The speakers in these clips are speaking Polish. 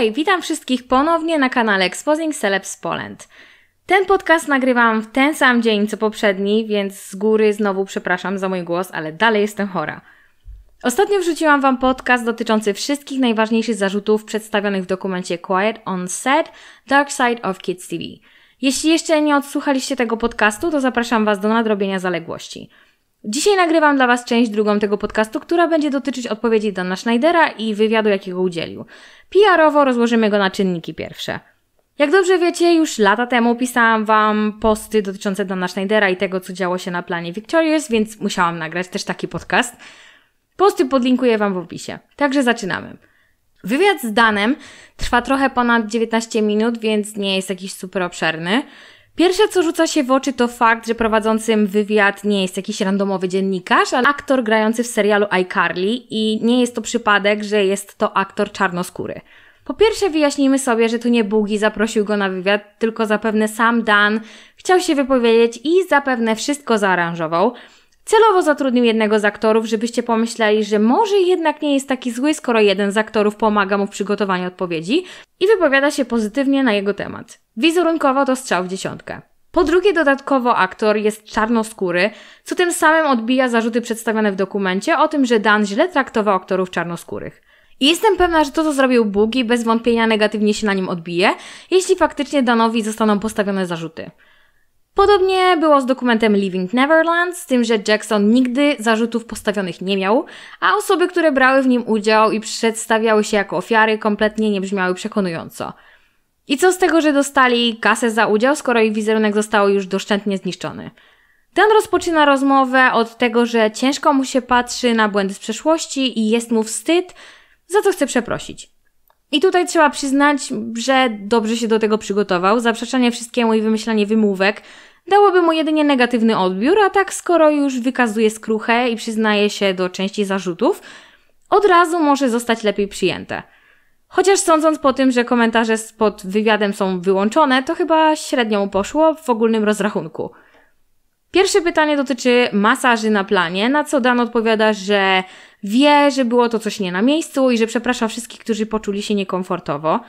Hej, witam wszystkich ponownie na kanale Exposing Celebs Poland. Ten podcast nagrywam w ten sam dzień co poprzedni, więc z góry znowu przepraszam za mój głos, ale dalej jestem chora. Ostatnio wrzuciłam Wam podcast dotyczący wszystkich najważniejszych zarzutów przedstawionych w dokumencie Quiet on Set Dark Side of Kids TV. Jeśli jeszcze nie odsłuchaliście tego podcastu, to zapraszam Was do nadrobienia zaległości. Dzisiaj nagrywam dla Was część drugą tego podcastu, która będzie dotyczyć odpowiedzi Dana Schneidera i wywiadu, jakiego udzielił. PR-owo rozłożymy go na czynniki pierwsze. Jak dobrze wiecie, już lata temu pisałam Wam posty dotyczące Dana Schneidera i tego, co działo się na planie Victorious, więc musiałam nagrać też taki podcast. Posty podlinkuję Wam w opisie. Także zaczynamy. Wywiad z Danem trwa trochę ponad 19 minut, więc nie jest jakiś super obszerny. Pierwsze, co rzuca się w oczy, to fakt, że prowadzącym wywiad nie jest jakiś randomowy dziennikarz, ale aktor grający w serialu iCarly i nie jest to przypadek, że jest to aktor czarnoskóry. Po pierwsze, wyjaśnijmy sobie, że to nie Bugi zaprosił go na wywiad, tylko zapewne sam Dan chciał się wypowiedzieć i zapewne wszystko zaaranżował. Celowo zatrudnił jednego z aktorów, żebyście pomyśleli, że może jednak nie jest taki zły, skoro jeden z aktorów pomaga mu w przygotowaniu odpowiedzi i wypowiada się pozytywnie na jego temat. Wizerunkowo to strzał w dziesiątkę. Po drugie, dodatkowo aktor jest czarnoskóry, co tym samym odbija zarzuty przedstawione w dokumencie o tym, że Dan źle traktował aktorów czarnoskórych. I jestem pewna, że to, co zrobił Bugi, bez wątpienia negatywnie się na nim odbije, jeśli faktycznie Danowi zostaną postawione zarzuty. Podobnie było z dokumentem Living Neverland, z tym, że Jackson nigdy zarzutów postawionych nie miał, a osoby, które brały w nim udział i przedstawiały się jako ofiary, kompletnie nie brzmiały przekonująco. I co z tego, że dostali kasę za udział, skoro ich wizerunek został już doszczętnie zniszczony? Dan rozpoczyna rozmowę od tego, że ciężko mu się patrzy na błędy z przeszłości i jest mu wstyd, za co chce przeprosić. I tutaj trzeba przyznać, że dobrze się do tego przygotował. Zaprzeczanie wszystkiemu i wymyślanie wymówek dałoby mu jedynie negatywny odbiór, a tak skoro już wykazuje skruchę i przyznaje się do części zarzutów, od razu może zostać lepiej przyjęte. Chociaż sądząc po tym, że komentarze pod wywiadem są wyłączone, to chyba średnio mu poszło w ogólnym rozrachunku. Pierwsze pytanie dotyczy masaży na planie, na co Dan odpowiada, że wie, że było to coś nie na miejscu i że przeprasza wszystkich, którzy poczuli się niekomfortowo.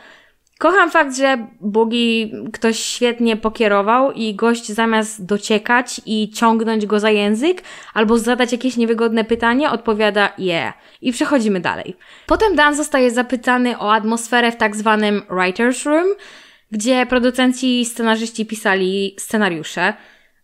Kocham fakt, że Bugi ktoś świetnie pokierował i gość zamiast dociekać i ciągnąć go za język albo zadać jakieś niewygodne pytanie, odpowiada je. Yeah. I przechodzimy dalej. Potem Dan zostaje zapytany o atmosferę w tak zwanym writer's room, gdzie producenci i scenarzyści pisali scenariusze.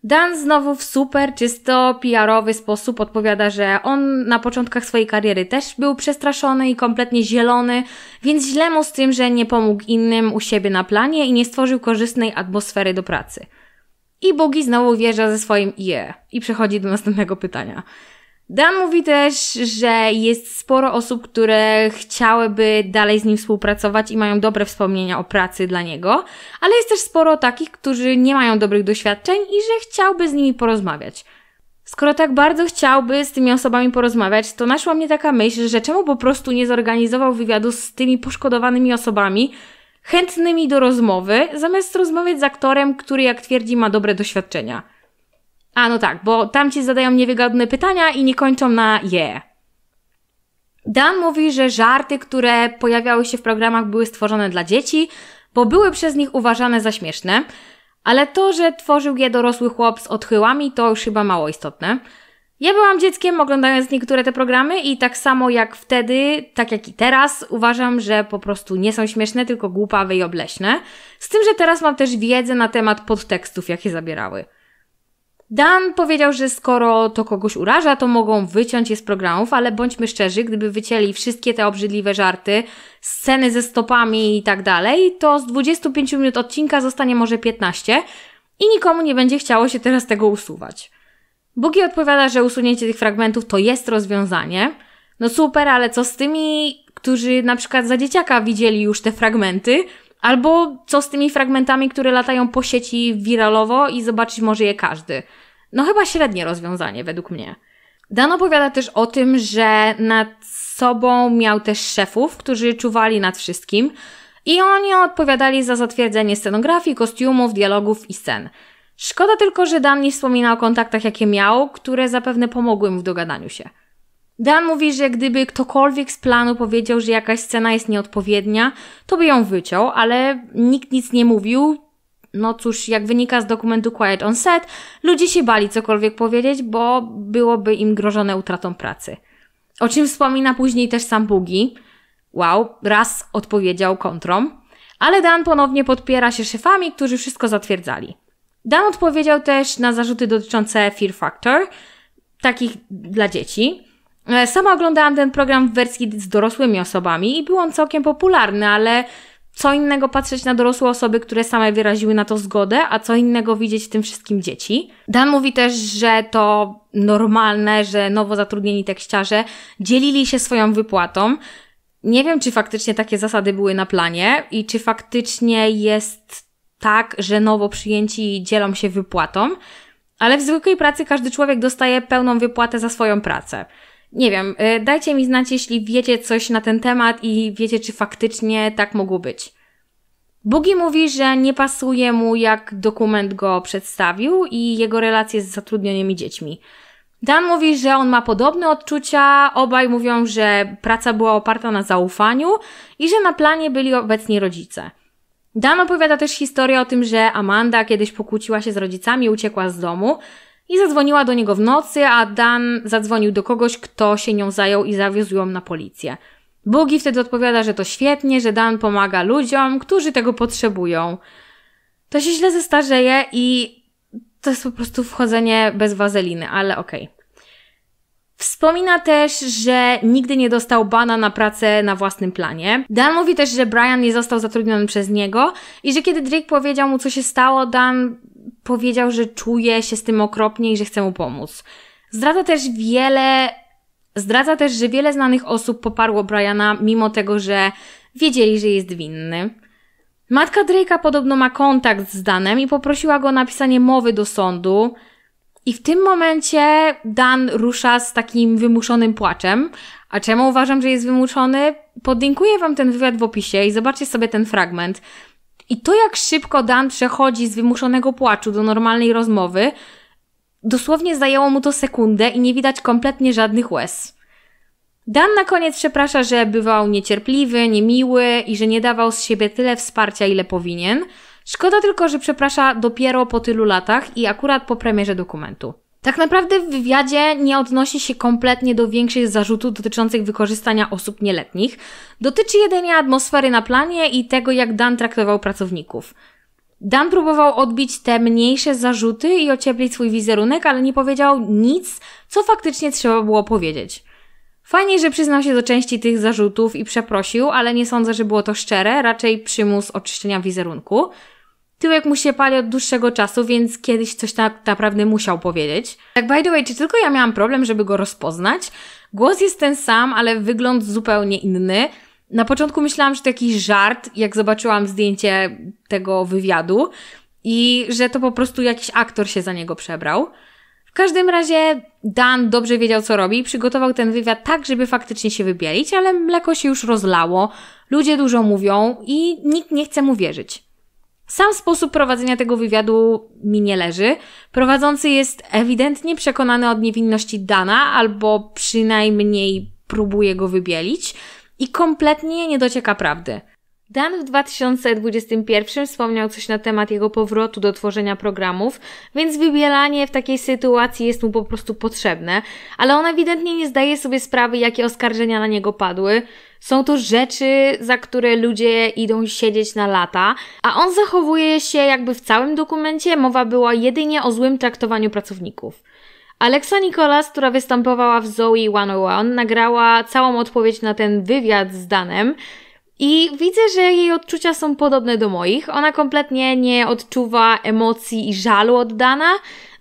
Dan znowu w super czysto PR-owy sposób odpowiada, że on na początkach swojej kariery też był przestraszony i kompletnie zielony, więc źle mu z tym, że nie pomógł innym u siebie na planie i nie stworzył korzystnej atmosfery do pracy. I Bogi znowu wjeżdża ze swoim je yeah, i przechodzi do następnego pytania. Dan mówi też, że jest sporo osób, które chciałyby dalej z nim współpracować i mają dobre wspomnienia o pracy dla niego, ale jest też sporo takich, którzy nie mają dobrych doświadczeń i że chciałby z nimi porozmawiać. Skoro tak bardzo chciałby z tymi osobami porozmawiać, to naszła mnie taka myśl, że czemu po prostu nie zorganizował wywiadu z tymi poszkodowanymi osobami, chętnymi do rozmowy, zamiast rozmawiać z aktorem, który, jak twierdzi, ma dobre doświadczenia. A no tak, bo tam ci zadają niewygodne pytania i nie kończą na je. Yeah. Dan mówi, że żarty, które pojawiały się w programach, były stworzone dla dzieci, bo były przez nich uważane za śmieszne, ale to, że tworzył je dorosły chłop z odchyłami, to już chyba mało istotne. Ja byłam dzieckiem, oglądając niektóre te programy, i tak samo jak wtedy, tak jak i teraz, uważam, że po prostu nie są śmieszne, tylko głupawe i obleśne. Z tym, że teraz mam też wiedzę na temat podtekstów, jakie zabierały. Dan powiedział, że skoro to kogoś uraża, to mogą wyciąć je z programów, ale bądźmy szczerzy, gdyby wycięli wszystkie te obrzydliwe żarty, sceny ze stopami i tak dalej, to z 25 minut odcinka zostanie może 15 i nikomu nie będzie chciało się teraz tego usuwać. Bugi odpowiada, że usunięcie tych fragmentów to jest rozwiązanie. No super, ale co z tymi, którzy na przykład za dzieciaka widzieli już te fragmenty Albo co z tymi fragmentami, które latają po sieci wiralowo i zobaczyć może je każdy. No chyba średnie rozwiązanie według mnie. Dan opowiada też o tym, że nad sobą miał też szefów, którzy czuwali nad wszystkim i oni odpowiadali za zatwierdzenie scenografii, kostiumów, dialogów i scen. Szkoda tylko, że Dan nie wspomina o kontaktach, jakie miał, które zapewne pomogły mu w dogadaniu się. Dan mówi, że gdyby ktokolwiek z planu powiedział, że jakaś scena jest nieodpowiednia, to by ją wyciął, ale nikt nic nie mówił. No cóż, jak wynika z dokumentu Quiet on Set, ludzie się bali cokolwiek powiedzieć, bo byłoby im grożone utratą pracy. O czym wspomina później też sam Bugi. Wow, raz odpowiedział kontrom. ale Dan ponownie podpiera się szefami, którzy wszystko zatwierdzali. Dan odpowiedział też na zarzuty dotyczące Fear Factor, takich dla dzieci. E, sama oglądałam ten program w wersji z dorosłymi osobami i był on całkiem popularny, ale co innego patrzeć na dorosłe osoby, które same wyraziły na to zgodę, a co innego widzieć w tym wszystkim dzieci. Dan mówi też, że to normalne, że nowo zatrudnieni tekściarze dzielili się swoją wypłatą. Nie wiem, czy faktycznie takie zasady były na planie i czy faktycznie jest tak, że nowo przyjęci dzielą się wypłatą, ale w zwykłej pracy każdy człowiek dostaje pełną wypłatę za swoją pracę. Nie wiem, y, dajcie mi znać, jeśli wiecie coś na ten temat i wiecie, czy faktycznie tak mogło być. Bugi mówi, że nie pasuje mu, jak dokument go przedstawił i jego relacje z zatrudnionymi dziećmi. Dan mówi, że on ma podobne odczucia, obaj mówią, że praca była oparta na zaufaniu i że na planie byli obecni rodzice. Dan opowiada też historię o tym, że Amanda kiedyś pokłóciła się z rodzicami i uciekła z domu, i zadzwoniła do niego w nocy, a Dan zadzwonił do kogoś, kto się nią zajął i zawiózł ją na policję. Bugi wtedy odpowiada, że to świetnie, że Dan pomaga ludziom, którzy tego potrzebują. To się źle zestarzeje i to jest po prostu wchodzenie bez wazeliny, ale okej. Okay. Wspomina też, że nigdy nie dostał bana na pracę na własnym planie. Dan mówi też, że Brian nie został zatrudniony przez niego i że kiedy Drake powiedział mu, co się stało, Dan powiedział, że czuje się z tym okropnie i że chce mu pomóc. Zdradza też wiele, zdradza też, że wiele znanych osób poparło Briana, mimo tego, że wiedzieli, że jest winny. Matka Drake'a podobno ma kontakt z Danem i poprosiła go o napisanie mowy do sądu. I w tym momencie Dan rusza z takim wymuszonym płaczem. A czemu uważam, że jest wymuszony? Podlinkuję Wam ten wywiad w opisie i zobaczcie sobie ten fragment. I to, jak szybko Dan przechodzi z wymuszonego płaczu do normalnej rozmowy, dosłownie zajęło mu to sekundę i nie widać kompletnie żadnych łez. Dan na koniec przeprasza, że bywał niecierpliwy, niemiły i że nie dawał z siebie tyle wsparcia, ile powinien. Szkoda tylko, że przeprasza dopiero po tylu latach i akurat po premierze dokumentu. Tak naprawdę w wywiadzie nie odnosi się kompletnie do większych zarzutów dotyczących wykorzystania osób nieletnich. Dotyczy jedynie atmosfery na planie i tego, jak Dan traktował pracowników. Dan próbował odbić te mniejsze zarzuty i ocieplić swój wizerunek, ale nie powiedział nic, co faktycznie trzeba było powiedzieć. Fajnie, że przyznał się do części tych zarzutów i przeprosił, ale nie sądzę, że było to szczere, raczej przymus oczyszczenia wizerunku. Tyłek mu się pali od dłuższego czasu, więc kiedyś coś tak naprawdę musiał powiedzieć. Tak by the way, czy tylko ja miałam problem, żeby go rozpoznać? Głos jest ten sam, ale wygląd zupełnie inny. Na początku myślałam, że to jakiś żart, jak zobaczyłam zdjęcie tego wywiadu i że to po prostu jakiś aktor się za niego przebrał. W każdym razie Dan dobrze wiedział, co robi, przygotował ten wywiad tak, żeby faktycznie się wybielić, ale mleko się już rozlało, ludzie dużo mówią i nikt nie chce mu wierzyć. Sam sposób prowadzenia tego wywiadu mi nie leży. Prowadzący jest ewidentnie przekonany od niewinności Dana, albo przynajmniej próbuje go wybielić i kompletnie nie docieka prawdy. Dan w 2021 wspomniał coś na temat jego powrotu do tworzenia programów, więc wybielanie w takiej sytuacji jest mu po prostu potrzebne, ale on ewidentnie nie zdaje sobie sprawy, jakie oskarżenia na niego padły. Są to rzeczy, za które ludzie idą siedzieć na lata, a on zachowuje się jakby w całym dokumencie mowa była jedynie o złym traktowaniu pracowników. Alexa Nicolas, która występowała w Zoe 101, nagrała całą odpowiedź na ten wywiad z Danem, i widzę, że jej odczucia są podobne do moich. Ona kompletnie nie odczuwa emocji i żalu oddana.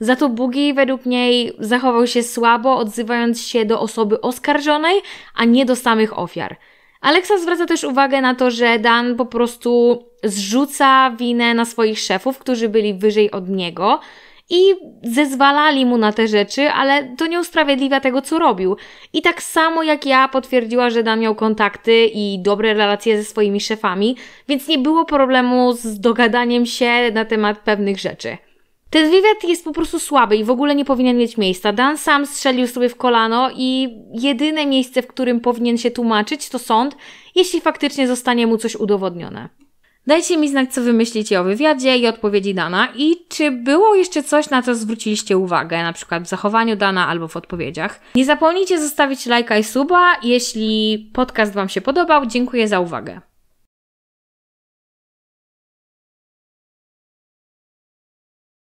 Za to Bugi według niej zachował się słabo, odzywając się do osoby oskarżonej, a nie do samych ofiar. Alexa zwraca też uwagę na to, że Dan po prostu zrzuca winę na swoich szefów, którzy byli wyżej od niego i zezwalali mu na te rzeczy, ale to nie usprawiedliwia tego, co robił. I tak samo jak ja potwierdziła, że Dan miał kontakty i dobre relacje ze swoimi szefami, więc nie było problemu z dogadaniem się na temat pewnych rzeczy. Ten wywiad jest po prostu słaby i w ogóle nie powinien mieć miejsca. Dan sam strzelił sobie w kolano i jedyne miejsce, w którym powinien się tłumaczyć, to sąd, jeśli faktycznie zostanie mu coś udowodnione. Dajcie mi znać, co wy myślicie o wywiadzie i odpowiedzi Dana i czy było jeszcze coś, na co zwróciliście uwagę, na przykład w zachowaniu Dana albo w odpowiedziach. Nie zapomnijcie zostawić lajka i suba, jeśli podcast wam się podobał. Dziękuję za uwagę.